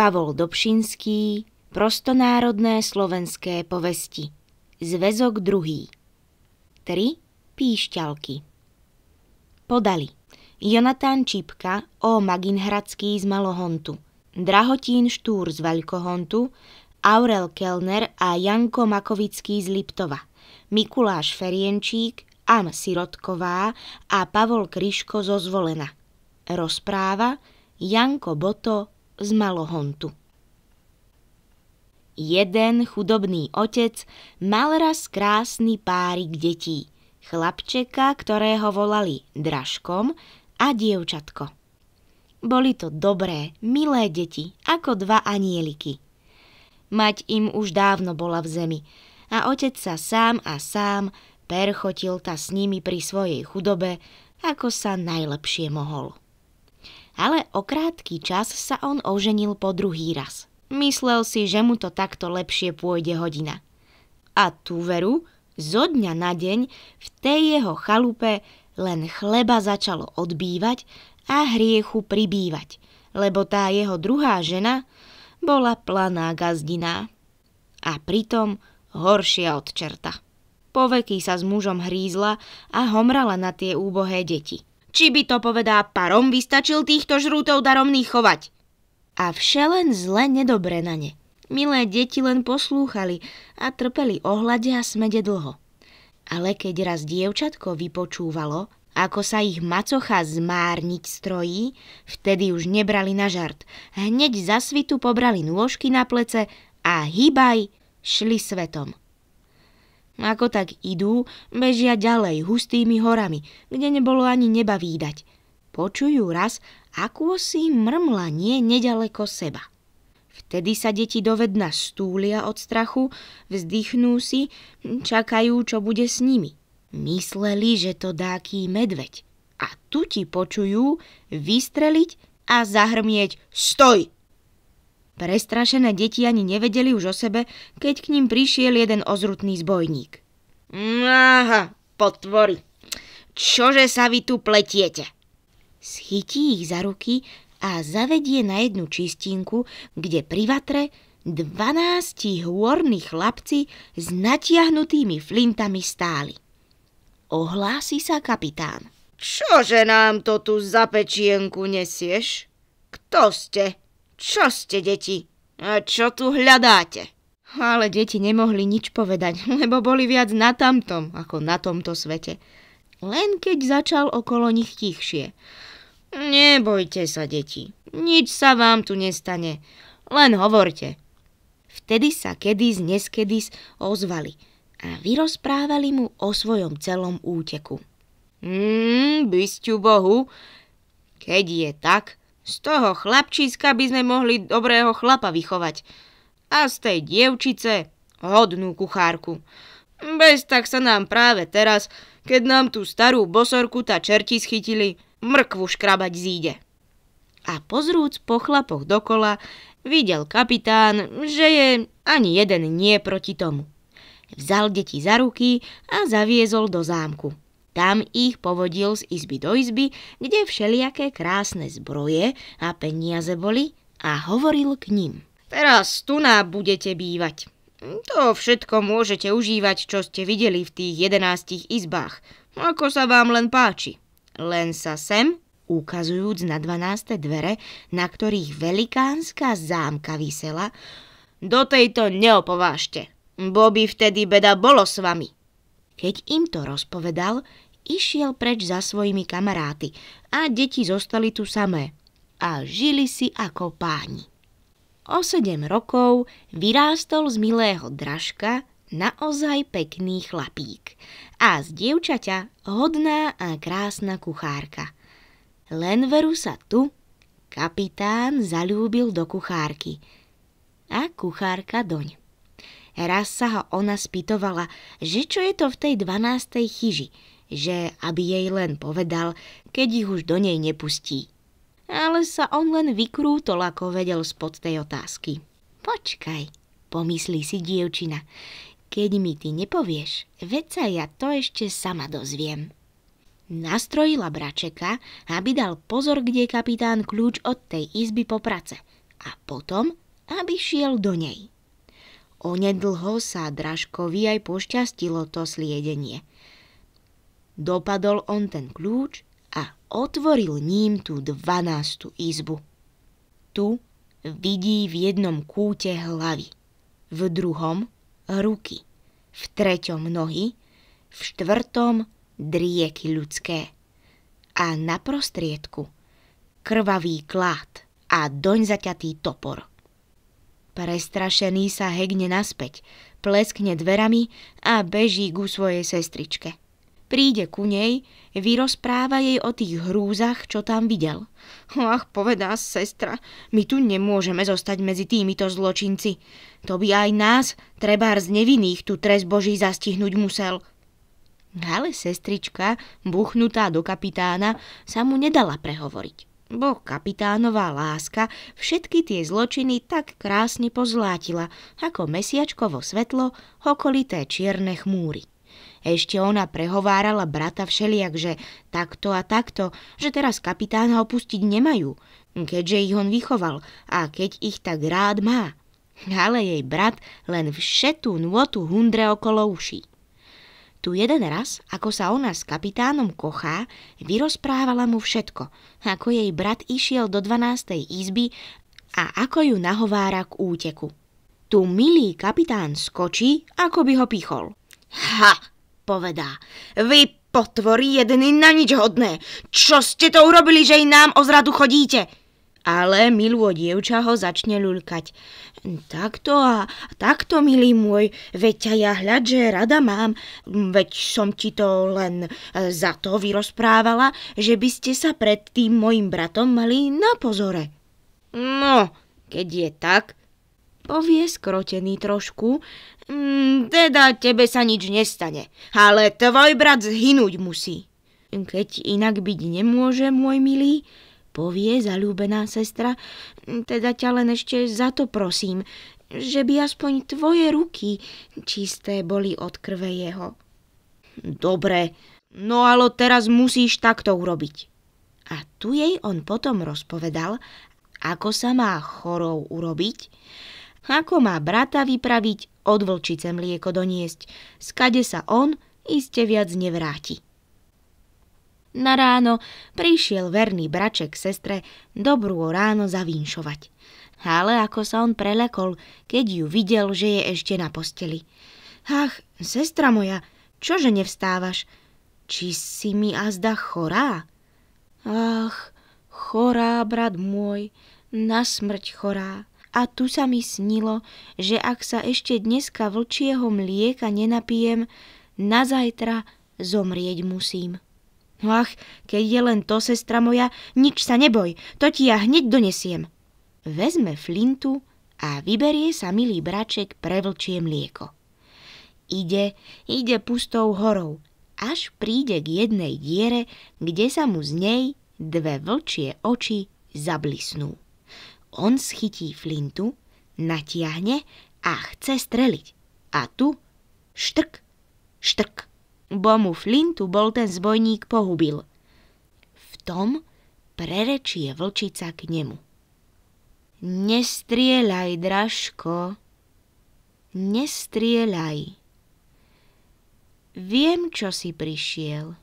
Pavol Dobšinský, Prostonárodné slovenské povesti. Zväzok druhý. 3. Píšťalky. Podali Jonatán Čipka O. Maginhradský z Malohontu, Drahotín Štúr z Veľkohontu, Aurel Kellner a Janko Makovický z Liptova, Mikuláš Ferienčík, Am Sirotková a Pavol Kryško zo Zvolena. Rozpráva Janko Boto z Malohontu. Jeden chudobný otec mal raz krásny párik detí, chlapčeka, ktorého volali Dražkom a dievčatko. Boli to dobré, milé deti, ako dva anieliky. Mať im už dávno bola v zemi a otec sa sám a sám perchotil ta s nimi pri svojej chudobe, ako sa najlepšie mohol ale o krátky čas sa on oženil po druhý raz. Myslel si, že mu to takto lepšie pôjde hodina. A tu veru, zo dňa na deň v tej jeho chalupe len chleba začalo odbývať a hriechu pribývať, lebo tá jeho druhá žena bola planá gazdiná. A pritom horšia od čerta. Poveky sa s mužom hrízla a homrala na tie úbohé deti. Či by to povedá parom vystačil týchto žrútov daromných chovať. A vše len zle nedobre na ne. Milé deti len poslúchali a trpeli ohľade a smede dlho. Ale keď raz dievčatko vypočúvalo, ako sa ich macocha zmárniť strojí, vtedy už nebrali na žart. Hneď za svitu pobrali nôžky na plece a hýbaj, šli svetom. Ako tak idú, bežia ďalej hustými horami, kde nebolo ani neba výdať. Počujú raz, ako si nie nedaleko seba. Vtedy sa deti dovedna stúlia od strachu, vzdychnú si, čakajú, čo bude s nimi. Mysleli, že to dáký medveď. A tu ti počujú vystreliť a zahrmieť Stoj! Prestrašené deti ani nevedeli už o sebe, keď k ním prišiel jeden ozrutný zbojník. Aha, potvory, čože sa vy tu pletiete? Schytí ich za ruky a zavedie na jednu čistinku, kde pri vatre dvanácti hôrni chlapci s natiahnutými flintami stáli. Ohlási sa kapitán. Čože nám to tu za pečienku nesieš? Kto ste? Čo ste, deti? A čo tu hľadáte? Ale deti nemohli nič povedať, lebo boli viac na tamtom, ako na tomto svete. Len keď začal okolo nich tichšie. Nebojte sa, deti, nič sa vám tu nestane, len hovorte. Vtedy sa kedys neskedys ozvali a vyrozprávali mu o svojom celom úteku. Hmm, bysťu bohu, keď je tak, z toho chlapčiska by sme mohli dobrého chlapa vychovať. A z tej dievčice hodnú kuchárku. Bez tak sa nám práve teraz, keď nám tú starú bosorku tá čerti schytili, mrkvu škrabať zíde. A pozrúc po chlapoch dokola, videl kapitán, že je ani jeden nie proti tomu. Vzal deti za ruky a zaviezol do zámku. Tam ich povodil z izby do izby, kde všelijaké krásne zbroje a peniaze boli a hovoril k ním. Teraz tu ná budete bývať. To všetko môžete užívať, čo ste videli v tých jedenástich izbách, ako sa vám len páči. Len sa sem ukazujúc na dvanáste dvere, na ktorých velikánska zámka vysela, do tejto neopovážte. by vtedy beda bolo s vami. Keď im to rozpovedal, išiel preč za svojimi kamaráty a deti zostali tu samé a žili si ako páni. O sedem rokov vyrástol z milého dražka naozaj pekný chlapík a z dievčaťa hodná a krásna kuchárka. Len veru sa tu kapitán zalúbil do kuchárky a kuchárka doň. Raz sa ho ona spýtovala, že čo je to v tej dvanástej chyži – že aby jej len povedal, keď ich už do nej nepustí. Ale sa on len vykrútol, ako vedel spod tej otázky. Počkaj, pomyslí si dievčina, keď mi ty nepovieš, veca ja to ešte sama dozviem. Nastrojila bračeka, aby dal pozor, kde kapitán kľúč od tej izby po prace a potom, aby šiel do nej. Onedlho sa Dražkovi aj pošťastilo to sliedenie. Dopadol on ten kľúč a otvoril ním tú dvanástu izbu. Tu vidí v jednom kúte hlavy, v druhom ruky, v treťom nohy, v štvrtom drieky ľudské a na prostriedku krvavý klát a doň zaťatý topor. Prestrašený sa hegne naspäť, pleskne dverami a beží ku svojej sestričke. Príde ku nej, vyrozpráva jej o tých hrúzach, čo tam videl. Ach, povedá sestra, my tu nemôžeme zostať medzi týmito zločinci. To by aj nás, trebár z nevinných, tu trest Boží zastihnúť musel. Ale sestrička, buchnutá do kapitána, sa mu nedala prehovoriť. Bo kapitánová láska všetky tie zločiny tak krásne pozlátila, ako mesiačkovo svetlo okolité čierne chmúry. Ešte ona prehovárala brata všeliak, že takto a takto, že teraz kapitána opustiť nemajú, keďže ich on vychoval a keď ich tak rád má. Ale jej brat len všetú nôtu hundre okolo uší. Tu jeden raz, ako sa ona s kapitánom kochá, vyrozprávala mu všetko, ako jej brat išiel do 12. izby a ako ju nahovára k úteku. Tu milý kapitán skočí, ako by ho pichol. Ha! odpovedá. Vy potvorí jedny na nič hodné. Čo ste to urobili, že i nám o zradu chodíte? Ale milú dievča ho začne ľulkať. Takto a takto, milý môj, veď ja hľad, že rada mám, veď som ti to len e, za to vyrozprávala, že by ste sa pred tým mojim bratom mali na pozore. No, keď je tak, povie skrotený trošku. Mm, teda tebe sa nič nestane, ale tvoj brat zhynúť musí. Keď inak byť nemôže, môj milý, povie zalúbená sestra, mm, teda ťa len ešte za to prosím, že by aspoň tvoje ruky čisté boli od krve jeho. Dobre, no ale teraz musíš takto urobiť. A tu jej on potom rozpovedal, ako sa má chorou urobiť, ako má brata vypraviť, od vlčice mlieko doniesť, skade sa on iste viac nevráti. Na ráno prišiel verný braček sestre dobrú ráno zavinšovať. Ale ako sa on prelekol, keď ju videl, že je ešte na posteli. Ach, sestra moja, čože nevstávaš? Či si mi azda chorá? Ach, chorá, brat môj, na smrť chorá. A tu sa mi snilo, že ak sa ešte dneska vlčieho mlieka nenapijem, na zajtra zomrieť musím. Ach, keď je len to, sestra moja, nič sa neboj, to ti ja hneď donesiem. Vezme flintu a vyberie sa milý braček pre vlčie mlieko. Ide, ide pustou horou, až príde k jednej diere, kde sa mu z nej dve vlčie oči zablisnú. On schytí flintu, natiahne a chce streliť. A tu štrk, štrk. bo mu flintu bol ten zbojník pohubil. V tom prerečie vlčica k nemu. Nestrieľaj, dražko, nestrieľaj. Viem, čo si prišiel.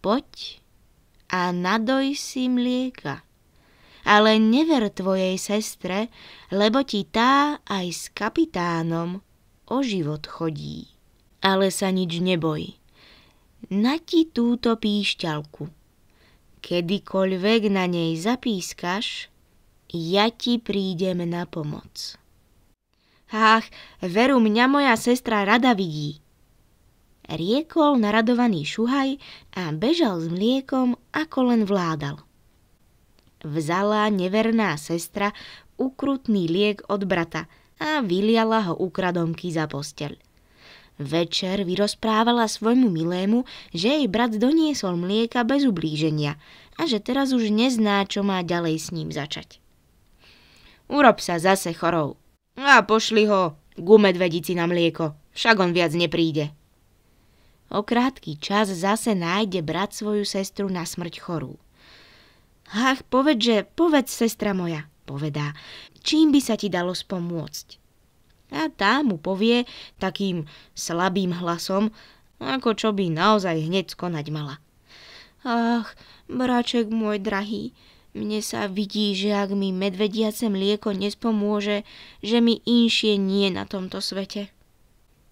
Poď a nadoj si mlieka ale never tvojej sestre, lebo ti tá aj s kapitánom o život chodí. Ale sa nič neboj. Na ti túto píšťalku. Kedykoľvek na nej zapískaš, ja ti prídem na pomoc. Ach, veru mňa moja sestra rada vidí. Riekol naradovaný šuhaj a bežal s mliekom, ako len vládal. Vzala neverná sestra ukrutný liek od brata a vyliala ho ukradomky za posteľ. Večer vyrozprávala svojmu milému, že jej brat doniesol mlieka bez ublíženia a že teraz už nezná, čo má ďalej s ním začať. Urob sa zase chorou a pošli ho ku vedici na mlieko, však on viac nepríde. O krátky čas zase nájde brat svoju sestru na smrť chorú. Ach, povedz, že povedz, sestra moja, povedá, čím by sa ti dalo spomôcť? A tá mu povie takým slabým hlasom, ako čo by naozaj hneď skonať mala. Ach, braček môj drahý, mne sa vidí, že ak mi medvediace mlieko nespomôže, že mi inšie nie na tomto svete.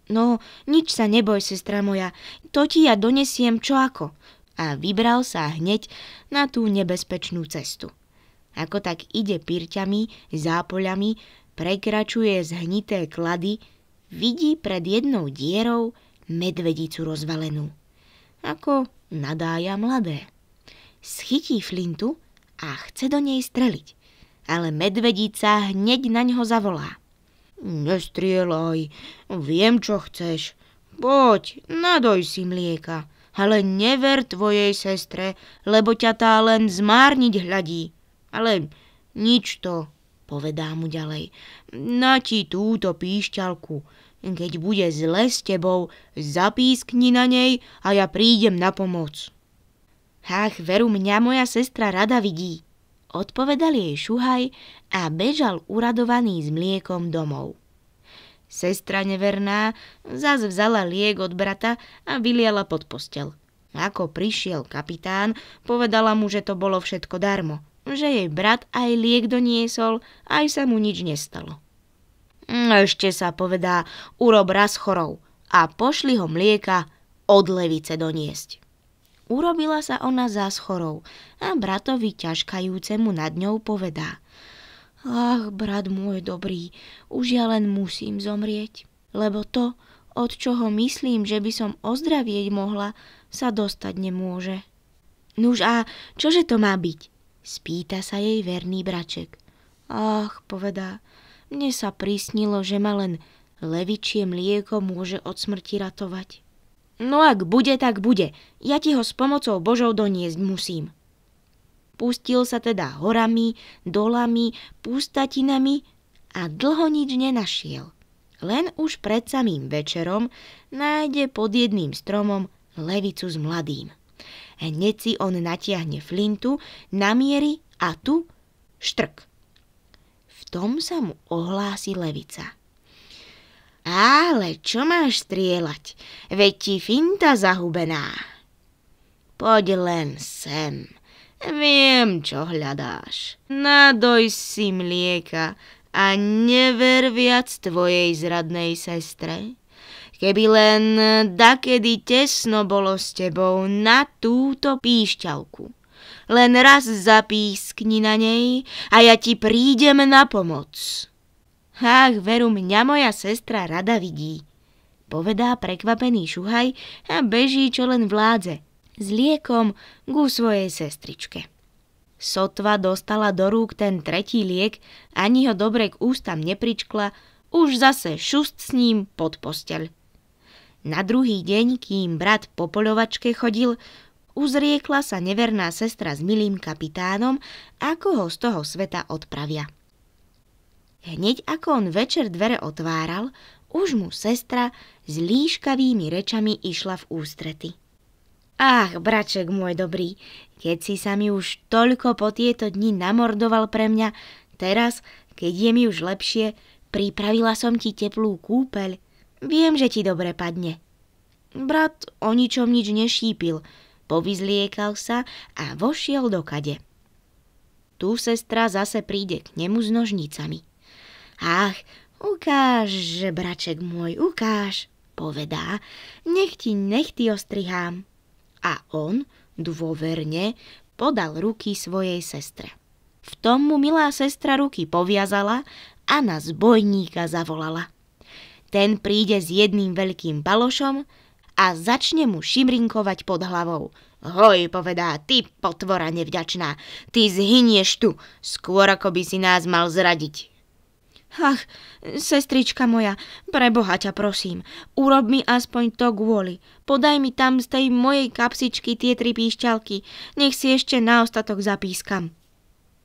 No, nič sa neboj, sestra moja, to ti ja donesiem čo ako a vybral sa hneď na tú nebezpečnú cestu. Ako tak ide pirťami zápoľami, prekračuje zhnité klady, vidí pred jednou dierou medvedicu rozvalenú. Ako nadája mladé. Schytí flintu a chce do nej streliť, ale medvedica hneď na ňo zavolá. Nestrieľaj, viem, čo chceš. Poď, nadoj si mlieka. Ale never tvojej sestre, lebo ťa tá len zmárniť hľadí. Ale nič to, povedá mu ďalej. Na ti túto píšťalku. Keď bude zle s tebou, zapískni na nej a ja prídem na pomoc. Ach, veru mňa moja sestra rada vidí, odpovedal jej Šuhaj a bežal uradovaný s mliekom domov. Sestra neverná zás vzala liek od brata a vyliala pod postel. Ako prišiel kapitán, povedala mu, že to bolo všetko darmo, že jej brat aj liek doniesol, aj sa mu nič nestalo. No, ešte sa povedá, urob raz chorou a pošli ho mlieka od levice doniesť. Urobila sa ona za schorou a bratovi ťažkajúcemu nad ňou povedá – Ach, brat môj dobrý, už ja len musím zomrieť, lebo to, od čoho myslím, že by som ozdravieť mohla, sa dostať nemôže. Nuž a čože to má byť? Spýta sa jej verný braček. Ach, povedá, mne sa prisnilo, že ma len levičie mlieko môže od smrti ratovať. No ak bude, tak bude. Ja ti ho s pomocou Božou doniesť musím. Pustil sa teda horami, dolami, pustatinami a dlho nič nenašiel. Len už pred samým večerom nájde pod jedným stromom levicu s mladým. Hneď si on natiahne flintu, namieri a tu štrk. V tom sa mu ohlási levica. Ale čo máš strieľať? Veď ti finta zahubená. Poď len sem. Viem, čo hľadáš. Nadoj si mlieka a never viac tvojej zradnej sestre. Keby len dakedy tesno bolo s tebou na túto píšťalku. Len raz zapískni na nej a ja ti prídem na pomoc. Ach, veru, mňa moja sestra rada vidí, povedá prekvapený Šuhaj a beží čo len vládze – s liekom ku svojej sestričke. Sotva dostala do rúk ten tretí liek, ani ho dobre k ústam nepričkla, už zase šust s ním pod posteľ. Na druhý deň, kým brat po poľovačke chodil, uzriekla sa neverná sestra s milým kapitánom, ako ho z toho sveta odpravia. Hneď ako on večer dvere otváral, už mu sestra s líškavými rečami išla v ústrety. Ach, braček môj dobrý, keď si sa mi už toľko po tieto dni namordoval pre mňa, teraz, keď je mi už lepšie, pripravila som ti teplú kúpeľ. Viem, že ti dobre padne. Brat o ničom nič nešípil, povyzliekal sa a vošiel do kade. Tu sestra zase príde k nemu s nožnicami. Ach, ukáž, že braček môj, ukáž, povedá, nech ti nechty ostrihám a on dôverne podal ruky svojej sestre. V tom mu milá sestra ruky poviazala a na zbojníka zavolala. Ten príde s jedným veľkým palošom a začne mu šimrinkovať pod hlavou. Hoj, povedá, ty potvora nevďačná, ty zhynieš tu, skôr ako by si nás mal zradiť. Ach, sestrička moja, preboha ťa prosím, urob mi aspoň to kvôli. Podaj mi tam z tej mojej kapsičky tie tri píšťalky, nech si ešte na ostatok zapískam.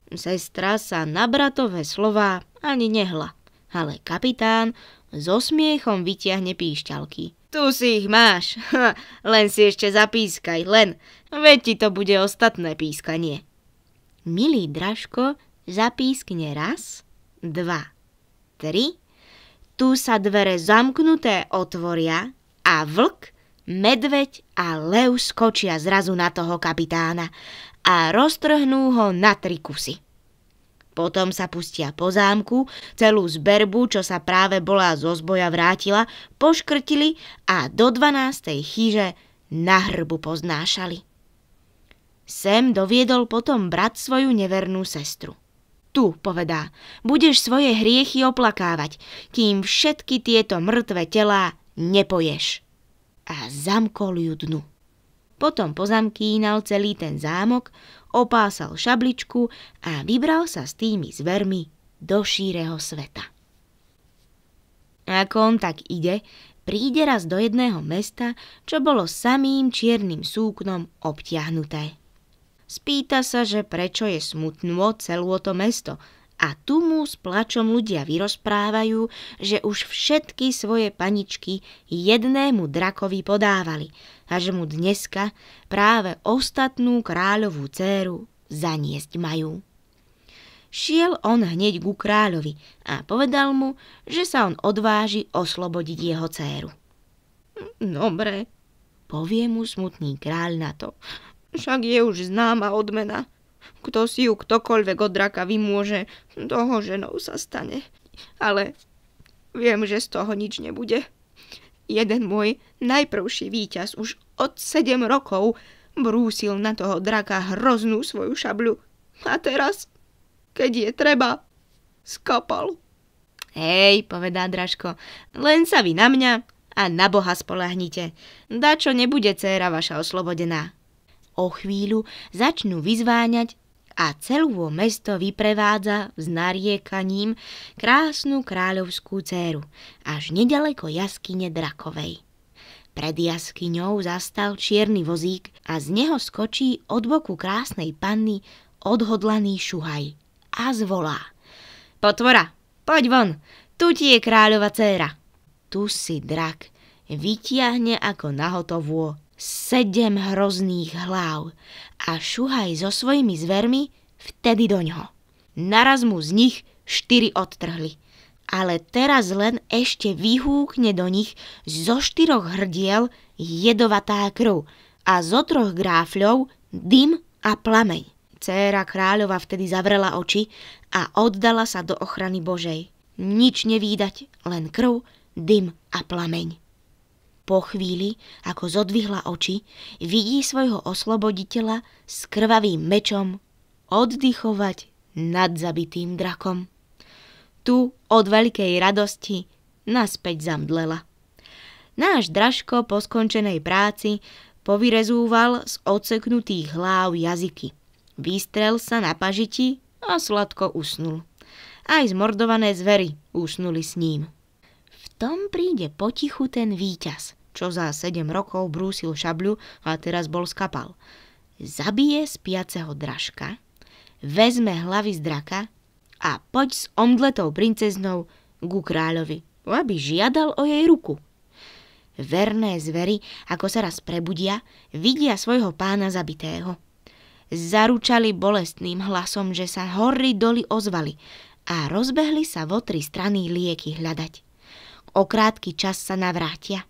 Sestra sa na bratové slová ani nehla, ale kapitán so smiechom vytiahne píšťalky. Tu si ich máš, ha, len si ešte zapískaj, len, veď ti to bude ostatné pískanie. Milý Dražko zapískne raz, dva, 3, tu sa dvere zamknuté otvoria a vlk, medveď a lev skočia zrazu na toho kapitána a roztrhnú ho na tri kusy. Potom sa pustia po zámku, celú zberbu, čo sa práve bola zo zboja vrátila, poškrtili a do 12. chyže na hrbu poznášali. Sem doviedol potom brat svoju nevernú sestru tu, povedá, budeš svoje hriechy oplakávať, kým všetky tieto mŕtve telá nepoješ. A zamkol ju dnu. Potom pozamkínal celý ten zámok, opásal šabličku a vybral sa s tými zvermi do šíreho sveta. Ako on tak ide, príde raz do jedného mesta, čo bolo samým čiernym súknom obtiahnuté. Spýta sa, že prečo je smutno celú to mesto a tu mu s plačom ľudia vyrozprávajú, že už všetky svoje paničky jednému drakovi podávali a že mu dneska práve ostatnú kráľovú dceru zaniesť majú. Šiel on hneď ku kráľovi a povedal mu, že sa on odváži oslobodiť jeho dceru. Hm, dobre, povie mu smutný kráľ na to. Však je už známa odmena. Kto si ju ktokoľvek od draka vymôže, toho ženou sa stane. Ale viem, že z toho nič nebude. Jeden môj najprvší víťaz už od sedem rokov brúsil na toho draka hroznú svoju šabľu. A teraz, keď je treba, skopal. Hej, povedá Dražko, len sa vy na mňa a na Boha spolahnite. Dačo nebude céra vaša oslobodená. O chvíľu začnú vyzváňať a celú mesto vyprevádza s nariekaním krásnu kráľovskú dceru až nedaleko jaskyne Drakovej. Pred jaskyňou zastal čierny vozík a z neho skočí od boku krásnej panny odhodlaný šuhaj a zvolá. Potvora, poď von, tu ti je kráľova dcera. Tu si drak vytiahne ako nahotovú sedem hrozných hlav a Šuhaj so svojimi zvermi vtedy doňho. Naraz mu z nich štyri odtrhli. Ale teraz len ešte vyhúkne do nich zo štyroch hrdiel jedovatá krv a zo troch gráfľov dym a plameň. Céra kráľova vtedy zavrela oči a oddala sa do ochrany Božej. Nič nevýdať, len krv, dym a plameň. Po chvíli, ako zodvihla oči, vidí svojho osloboditeľa s krvavým mečom oddychovať nad zabitým drakom. Tu od veľkej radosti naspäť zamdlela. Náš dražko po skončenej práci povyrezúval z odseknutých hláv jazyky. vystrel sa na pažiti a sladko usnul. Aj zmordované zvery usnuli s ním. Potom príde potichu ten víťaz, čo za 7 rokov brúsil šabľu a teraz bol skapal. Zabije spiaceho dražka, vezme hlavy z draka a poď s omdletou princeznou ku kráľovi, aby žiadal o jej ruku. Verné zvery, ako sa raz prebudia, vidia svojho pána zabitého. Zaručali bolestným hlasom, že sa hory doly ozvali a rozbehli sa vo tri strany lieky hľadať. O krátky čas sa navrátia.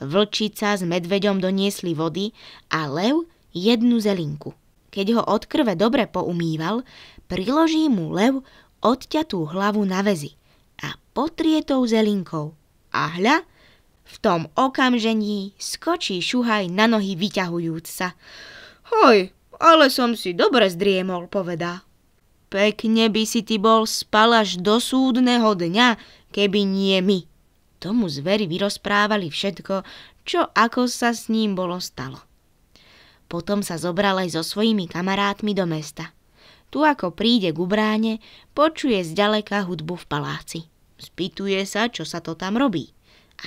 Vlčica s medveďom doniesli vody a lev jednu zelinku. Keď ho od krve dobre poumýval, priloží mu lev odťatú hlavu na väzi a potrie tou zelinkou. A hľa, v tom okamžení skočí šuhaj na nohy vyťahujúc sa. Hoj, ale som si dobre zdriemol, povedá. Pekne by si ty bol spalaš až do súdneho dňa, keby nie my, Tomu zveri vyrozprávali všetko, čo ako sa s ním bolo stalo. Potom sa zobral aj so svojimi kamarátmi do mesta. Tu ako príde k ubráne, počuje zďaleka hudbu v paláci. Spýtuje sa, čo sa to tam robí.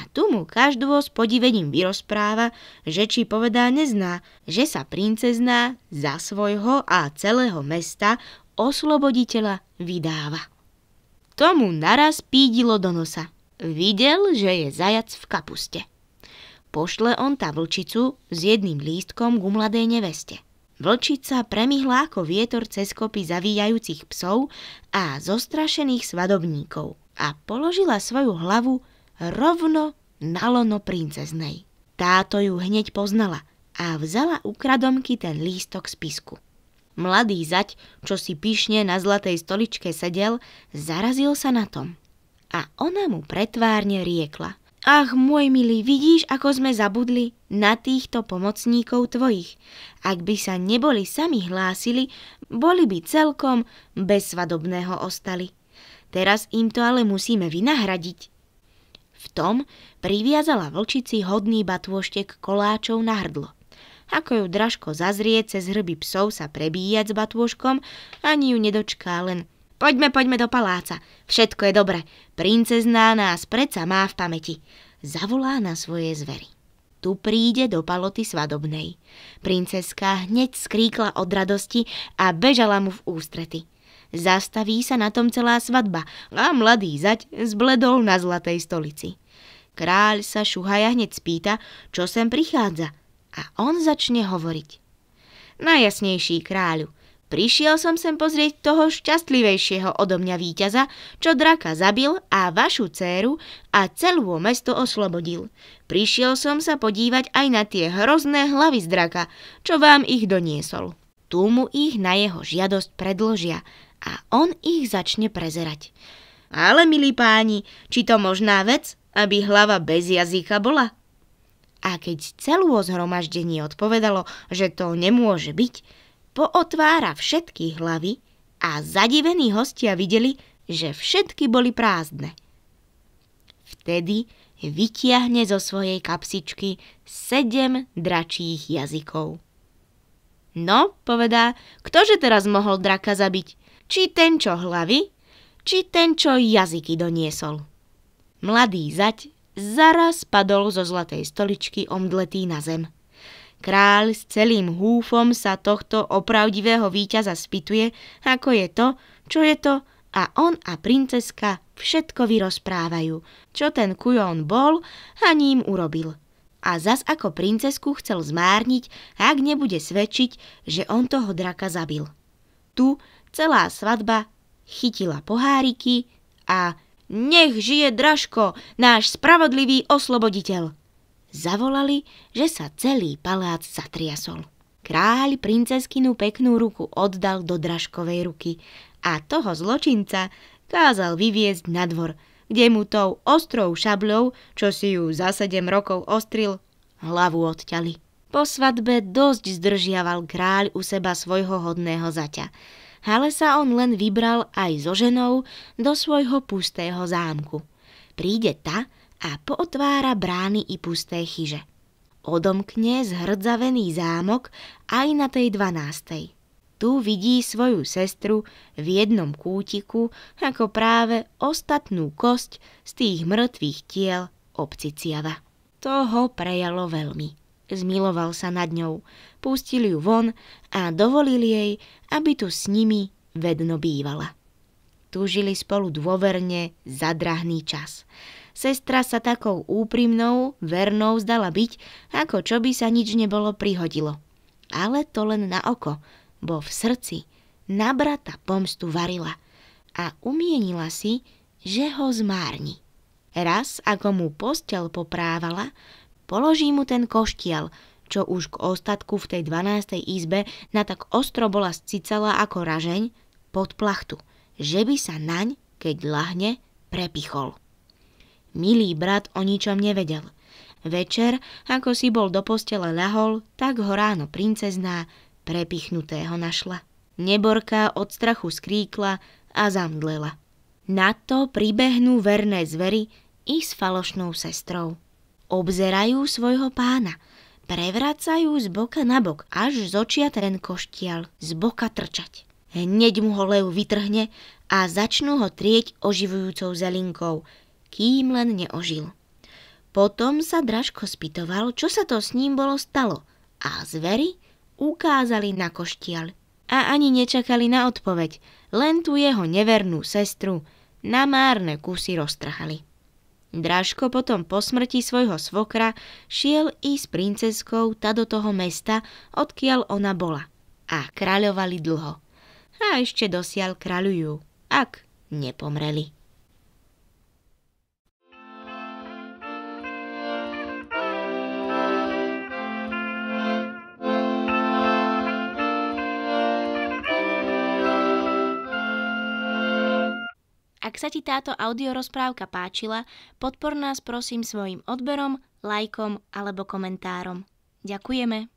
A tu mu každého s podivením vyrozpráva, že či povedá nezná, že sa princezná za svojho a celého mesta osloboditeľa vydáva. Tomu naraz pídilo do nosa. Videl, že je zajac v kapuste. Pošle on tá vlčicu s jedným lístkom k mladej neveste. Vlčica premihla ako vietor cez kopy zavíjajúcich psov a zostrašených svadobníkov a položila svoju hlavu rovno na lono princeznej. Táto ju hneď poznala a vzala ukradomky ten lístok z pisku. Mladý zať, čo si pyšne na zlatej stoličke sedel, zarazil sa na tom – a ona mu pretvárne riekla. Ach, môj milý, vidíš, ako sme zabudli na týchto pomocníkov tvojich. Ak by sa neboli sami hlásili, boli by celkom bez svadobného ostali. Teraz im to ale musíme vynahradiť. V tom priviazala vlčici hodný batôštek koláčov na hrdlo. Ako ju dražko zazrie, cez hrby psov sa prebíjať s batôškom, ani ju nedočká, len Poďme, poďme do paláca. Všetko je dobre. Princezná nás predsa má v pamäti. Zavolá na svoje zvery. Tu príde do paloty svadobnej. Princeska hneď skríkla od radosti a bežala mu v ústrety. Zastaví sa na tom celá svadba a mladý zať zbledol na zlatej stolici. Kráľ sa šuhaja hneď spýta, čo sem prichádza a on začne hovoriť. Najjasnejší kráľu – Prišiel som sem pozrieť toho šťastlivejšieho odo mňa víťaza, čo draka zabil a vašu céru a celú mesto oslobodil. Prišiel som sa podívať aj na tie hrozné hlavy z draka, čo vám ich doniesol. Tu mu ich na jeho žiadosť predložia a on ich začne prezerať. Ale, milí páni, či to možná vec, aby hlava bez jazyka bola? A keď celú zhromaždenie odpovedalo, že to nemôže byť, pootvára všetky hlavy a zadivení hostia videli, že všetky boli prázdne. Vtedy vytiahne zo svojej kapsičky sedem dračích jazykov. No, povedá, ktože teraz mohol draka zabiť? Či ten, čo hlavy, či ten, čo jazyky doniesol. Mladý zať zaraz padol zo zlatej stoličky omdletý na zem. Kráľ s celým húfom sa tohto opravdivého víťaza spýtuje, ako je to, čo je to, a on a princeska všetko vyrozprávajú, čo ten kujón bol a ním urobil. A zas ako princesku chcel zmárniť, ak nebude svedčiť, že on toho draka zabil. Tu celá svadba chytila poháriky a nech žije Dražko, náš spravodlivý osloboditeľ zavolali, že sa celý palác zatriasol. Kráľ princeskinu peknú ruku oddal do dražkovej ruky a toho zločinca kázal vyviezť na dvor, kde mu tou ostrou šabľou, čo si ju za sedem rokov ostril, hlavu odťali. Po svadbe dosť zdržiaval kráľ u seba svojho hodného zaťa, ale sa on len vybral aj so ženou do svojho pustého zámku. Príde ta, a pootvára brány i pusté chyže. Odomkne zhrdzavený zámok aj na tej dvanástej. Tu vidí svoju sestru v jednom kútiku ako práve ostatnú kosť z tých mŕtvych tiel obciciava. To ho prejalo veľmi. Zmiloval sa nad ňou, pustil ju von a dovolil jej, aby tu s nimi vedno bývala. Tu žili spolu dôverne zadrahný čas – Sestra sa takou úprimnou, vernou zdala byť, ako čo by sa nič nebolo prihodilo. Ale to len na oko, bo v srdci na brata pomstu varila a umienila si, že ho zmárni. Raz, ako mu postel poprávala, položí mu ten koštiel, čo už k ostatku v tej 12. izbe na tak ostro bola scicala ako ražeň, pod plachtu, že by sa naň, keď lahne, prepichol. Milý brat o ničom nevedel. Večer, ako si bol do postele ľahol, tak ho ráno princezná prepichnutého našla. Neborka od strachu skríkla a zamdlela. Na to pribehnú verné zvery i s falošnou sestrou. Obzerajú svojho pána, prevracajú z boka na bok, až z očia ten koštial, z boka trčať. Hneď mu ho lev vytrhne a začnú ho trieť oživujúcou zelinkou – kým len neožil. Potom sa Dražko spýtoval, čo sa to s ním bolo stalo a zvery ukázali na koštiaľ. A ani nečakali na odpoveď, len tu jeho nevernú sestru na márne kusy roztrhali. Dražko potom po smrti svojho svokra šiel i s princeskou ta do toho mesta, odkiaľ ona bola. A kráľovali dlho. A ešte dosiaľ kráľujú, ak nepomreli. Ak sa ti táto audiorozprávka páčila, podpor nás prosím svojim odberom, lajkom alebo komentárom. Ďakujeme.